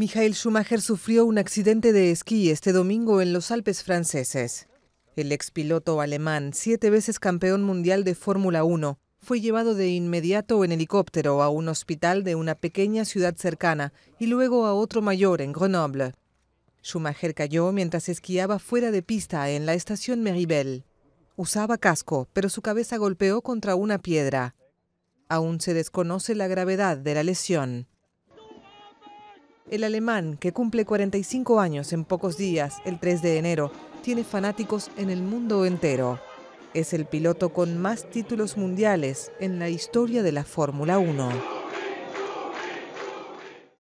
Michael Schumacher sufrió un accidente de esquí este domingo en los Alpes franceses. El expiloto alemán, siete veces campeón mundial de Fórmula 1, fue llevado de inmediato en helicóptero a un hospital de una pequeña ciudad cercana y luego a otro mayor en Grenoble. Schumacher cayó mientras esquiaba fuera de pista en la estación Meribel. Usaba casco, pero su cabeza golpeó contra una piedra. Aún se desconoce la gravedad de la lesión. El alemán, que cumple 45 años en pocos días, el 3 de enero, tiene fanáticos en el mundo entero. Es el piloto con más títulos mundiales en la historia de la Fórmula 1.